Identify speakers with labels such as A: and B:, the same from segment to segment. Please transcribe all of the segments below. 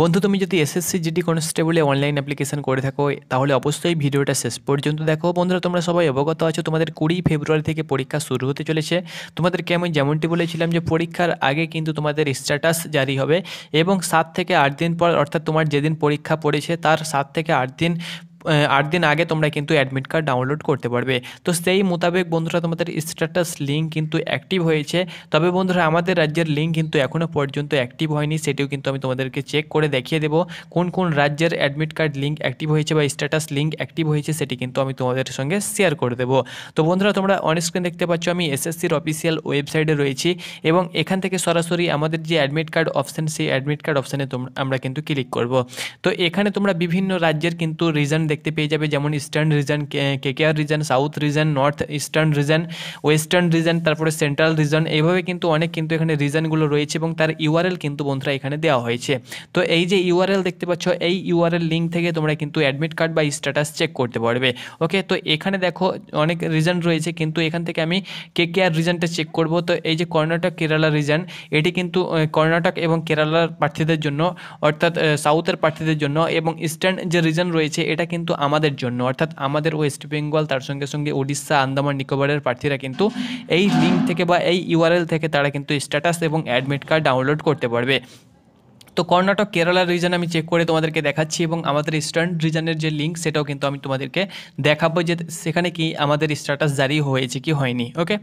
A: বন্ধু তুমি যদি এসএসসি জিডি কনস্টেবলে অনলাইন অ্যাপ্লিকেশন করে থাকো তাহলে অবশ্যই ভিডিওটা শেষ পর্যন্ত দেখো বন্ধুরা তোমরা সবাই অবগত আছো তোমাদের কুড়ি ফেব্রুয়ারি থেকে পরীক্ষা শুরু হতে চলেছে তোমাদেরকে আমি যেমনটি বলেছিলাম যে পরীক্ষার আগে কিন্তু তোমাদের স্ট্যাটাস জারি হবে এবং সাত থেকে আট দিন পর অর্থাৎ তোমার যেদিন পরীক্ষা পড়েছে তার সাত থেকে আট দিন আট দিন আগে তোমরা কিন্তু অ্যাডমিট কার্ড ডাউনলোড করতে পারবে তো সেই মোতাবেক বন্ধুরা তোমাদের স্ট্যাটাস লিঙ্ক কিন্তু অ্যাক্টিভ হয়েছে তবে বন্ধুরা আমাদের রাজ্যের লিঙ্ক কিন্তু এখনও পর্যন্ত অ্যাক্টিভ হয়নি সেটিও কিন্তু আমি তোমাদেরকে চেক করে দেখিয়ে দেবো কোন কোন রাজ্যের অ্যাডমিট কার্ড লিঙ্ক অ্যাক্টিভ হয়েছে বা স্ট্যাটাস লিঙ্ক অ্যাক্টিভ হয়েছে সেটি কিন্তু আমি তোমাদের সঙ্গে শেয়ার করে দেবো তো বন্ধুরা তোমরা অন দেখতে পাচ্ছ আমি এসএসসির অফিসিয়াল ওয়েবসাইটে রয়েছি এবং এখান থেকে সরাসরি আমাদের যে অ্যাডমিট কার্ড অপশান সেই অ্যাডমিট কার্ড অপশানে তোমরা আমরা কিন্তু ক্লিক করব তো এখানে তোমরা বিভিন্ন রাজ্যের কিন্তু রিজন দেখতে পেয়ে যাবে যেমন eastern region KKR region south region north eastern region western region তারপরে সেন্ট্রাল রিজন এইভাবে কিন্তু অনেক কিন্তু এখানে রিজনগুলো রয়েছে এবং তার ইউআরএল কিন্তু বন্ধুরা এখানে দেওয়া হয়েছে তো এই যে ইউআরএল দেখতে পাচ্ছ এই ইউআরএল লিঙ্ক থেকে তোমরা কিন্তু অ্যাডমিট কার্ড বা স্ট্যাটাস চেক করতে পারবে ওকে তো এখানে দেখো অনেক রিজন রয়েছে কিন্তু এখান থেকে আমি কেকেআর রিজনটা চেক করব তো এই যে কর্ণাটক কেরালা রিজন এটি কিন্তু কর্ণাটক এবং কেরালার প্রার্থীদের জন্য অর্থাৎ সাউথের প্রার্থীদের জন্য এবং ইস্টার্ন যে রিজন রয়েছে এটা কিন্তু আমাদের জন্য অর্থাৎ আমাদের ওয়েস্ট বেঙ্গল তার সঙ্গে সঙ্গে উড়িষ্যা আন্দামান নিকোবরের প্রার্থীরা কিন্তু এই লিঙ্ক থেকে বা এই ইউআরএল থেকে তারা কিন্তু স্ট্যাটাস এবং অ্যাডমিট কার্ড ডাউনলোড করতে পারবে তো কর্ণাটক কেরালার রিজন আমি চেক করে তোমাদেরকে দেখাচ্ছি এবং আমাদের ইস্টার্ন রিজনের যে লিঙ্ক সেটাও কিন্তু আমি তোমাদেরকে দেখাবো যে সেখানে কি আমাদের স্ট্যাটাস জারি হয়েছে কি হয়নি ওকে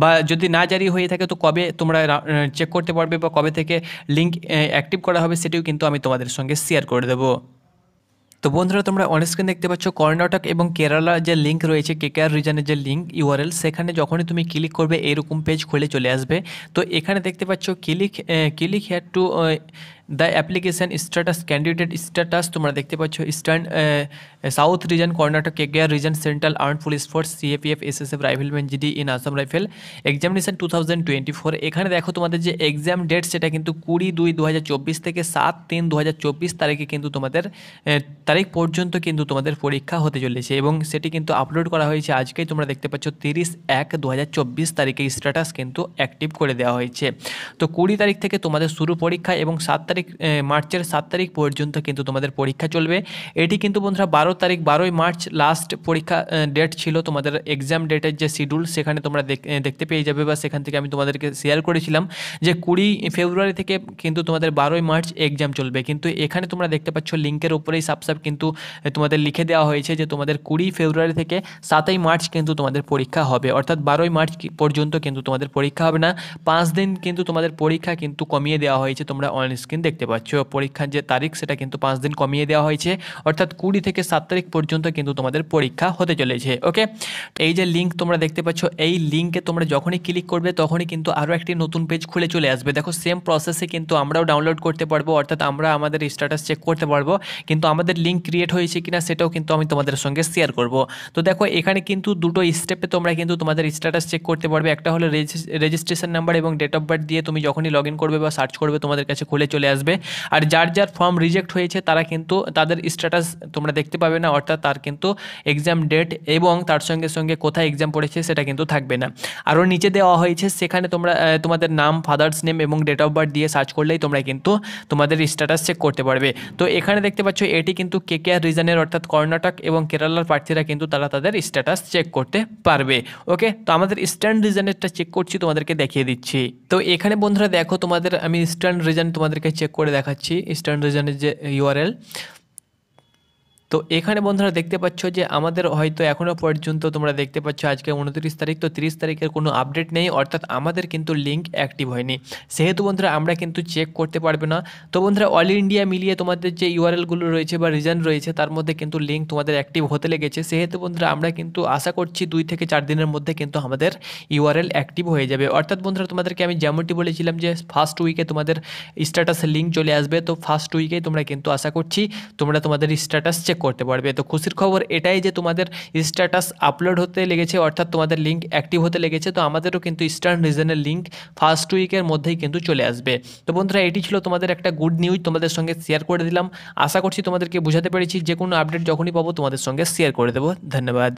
A: বা যদি না জারি হয়ে থাকে তো কবে তোমরা চেক করতে পারবে বা কবে থেকে লিঙ্ক অ্যাক্টিভ করা হবে সেটিও কিন্তু আমি তোমাদের সঙ্গে শেয়ার করে দেবো তো বন্ধুরা তোমরা অনস্ক্রিন দেখতে পাচ্ছ কর্ণাটক এবং কেরালা যে লিঙ্ক রয়েছে কে আর রিজনের যে লিঙ্ক ইউআরএল সেখানে যখনই তুমি ক্লিক করবে এরকম পেজ খুলে চলে আসবে তো এখানে দেখতে পাচ্ছ click click here to the application status candidate status তোমরা দেখতে পাচ্ছ ইস্টার্ন সাউথ রিজন কর্ণাটক কেগিয়ার region central arm police force CAPF rifle rifleman GD in Assam rifle examination two thousand twenty four এখানে দেখো তোমাদের যে এক্সাম ডেট সেটা কিন্তু কুড়ি দুই দু হাজার চব্বিশ থেকে সাত তিন দু হাজার চব্বিশ তারিখে কিন্তু তোমাদের uh, তারিখ পর্যন্ত কিন্তু তোমাদের পরীক্ষা হতে চলেছে এবং সেটি কিন্তু আপলোড করা হয়েছে আজকেই তোমরা দেখতে পাচ্ছ তিরিশ এক দু হাজার চব্বিশ তারিখে স্ট্যাটাস কিন্তু অ্যাক্টিভ করে দেওয়া হয়েছে তো কুড়ি তারিখ থেকে তোমাদের শুরু পরীক্ষা এবং সাত তারিখ তারিখ মার্চের সাত তারিখ পর্যন্ত কিন্তু তোমাদের পরীক্ষা চলবে এটি কিন্তু বন্ধুরা বারো তারিখ বারোই মার্চ লাস্ট পরীক্ষা ডেট ছিল তোমাদের এক্সাম ডেটের যে শিডিউল সেখানে তোমরা দেখতে পেয়ে যাবে বা সেখান থেকে আমি তোমাদেরকে শেয়ার করেছিলাম যে কুড়ি ফেব্রুয়ারি থেকে কিন্তু তোমাদের বারোই মার্চ এক্সাম চলবে কিন্তু এখানে তোমরা দেখতে পাচ্ছ লিঙ্কের উপরেই সাবসাব কিন্তু তোমাদের লিখে দেওয়া হয়েছে যে তোমাদের কুড়ি ফেব্রুয়ারি থেকে সাতই মার্চ কিন্তু তোমাদের পরীক্ষা হবে অর্থাৎ বারোই মার্চ পর্যন্ত কিন্তু তোমাদের পরীক্ষা হবে না পাঁচ দিন কিন্তু তোমাদের পরীক্ষা কিন্তু কমিয়ে দেওয়া হয়েছে তোমরা অন স্ক্রিন দেখতে পাচ্ছ পরীক্ষার যে তারিখ সেটা কিন্তু পাঁচ দিন কমিয়ে দেওয়া হয়েছে অর্থাৎ কুড়ি থেকে সাত তারিখ পর্যন্ত কিন্তু তোমাদের পরীক্ষা হতে চলেছে ওকে এই যে লিঙ্ক তোমরা দেখতে পাচ্ছ এই লিঙ্কে তোমরা যখনই ক্লিক করবে তখনই কিন্তু আরও একটি নতুন পেজ খুলে চলে আসবে দেখো সেম প্রসেসে কিন্তু আমরাও ডাউনলোড করতে পারবো অর্থাৎ আমরা আমাদের স্ট্যাটাস চেক করতে পারবো কিন্তু আমাদের লিঙ্ক ক্রিয়েট হয়েছে কিনা সেটাও কিন্তু আমি তোমাদের সঙ্গে শেয়ার করব তো দেখো এখানে কিন্তু দুটো স্টেপে তোমরা কিন্তু তোমাদের স্ট্যাটাস চেক করতে পারবে একটা হলো রেজিস্ট্রেশন নাম্বার এবং ডেট অফ বার্থ দিয়ে তুমি যখনই লগ করবে বা সার্চ করবে তোমাদের কাছে খুলে চলে আসবে আসবে আর যার যার ফর্ম রিজেক্ট হয়েছে তারা কিন্তু তাদের স্ট্যাটাস তোমরা দেখতে পাবে না অর্থাৎ তার কিন্তু এক্সাম ডেট এবং তার সঙ্গে সঙ্গে কোথায় এক্সাম পড়েছে সেটা কিন্তু থাকবে না আরও নিচে দেওয়া হয়েছে সেখানে তোমরা তোমাদের নাম ফাদার্স নেম এবং ডেট অফ বার্থ দিয়ে সার্চ করলেই তোমরা কিন্তু তোমাদের স্ট্যাটাস চেক করতে পারবে তো এখানে দেখতে পাচ্ছ এটি কিন্তু কে কে আর রিজনের অর্থাৎ কর্ণাটক এবং কেরালার প্রার্থীরা কিন্তু তারা তাদের স্ট্যাটাস চেক করতে পারবে ওকে তো আমাদের ইস্টার্ন রিজনেরটা চেক করছি তোমাদেরকে দেখিয়ে দিচ্ছি তো এখানে বন্ধুরা দেখো তোমাদের আমি ইস্টার্ন রিজন তোমাদেরকে চেক করে দেখাচ্ছি ইস্টার্ন রিজনের যে ইউআরএল তো এখানে বন্ধুরা দেখতে পাচ্ছ যে আমাদের হয়তো এখনও পর্যন্ত তোমরা দেখতে পাচ্ছ আজকে উনত্রিশ তারিখ তো তিরিশ তারিখের কোনো আপডেট নেই অর্থাৎ আমাদের কিন্তু লিঙ্ক অ্যাক্টিভ হয়নি সেহেতু বন্ধুরা আমরা কিন্তু চেক করতে পারবে না তো বন্ধুরা অল ইন্ডিয়া মিলিয়ে তোমাদের যে ইউআরএলগুলো রয়েছে বা রিজন রয়েছে তার মধ্যে কিন্তু লিঙ্ক তোমাদের অ্যাক্টিভ হতে লেগেছে সেহেতু বন্ধুরা আমরা কিন্তু আশা করছি দুই থেকে চার দিনের মধ্যে কিন্তু আমাদের ইউআরএল অ্যাক্টিভ হয়ে যাবে অর্থাৎ বন্ধুরা তোমাদেরকে আমি যেমনটি বলেছিলাম যে ফার্স্ট উইকে তোমাদের স্ট্যাটাস লিঙ্ক চলে আসবে তো ফার্স্ট উইকে তোমরা কিন্তু আশা করছি তোমরা তোমাদের স্ট্যাটাস চেক করতে পারবে তো খুশির খবর এটাই যে তোমাদের স্ট্যাটাস আপলোড হতে লেগেছে অর্থাৎ তোমাদের লিঙ্ক অ্যাক্টিভ হতে লেগেছে তো আমাদেরও কিন্তু ইস্টার্ন রিজনের লিঙ্ক ফার্স্ট উইকের মধ্যেই কিন্তু চলে আসবে তো বন্ধুরা এটি ছিল তোমাদের একটা গুড নিউজ তোমাদের সঙ্গে শেয়ার করে দিলাম আশা করছি তোমাদেরকে বোঝাতে পেরেছি যে কোনো আপডেট যখনই পাবো তোমাদের সঙ্গে শেয়ার করে দেবো ধন্যবাদ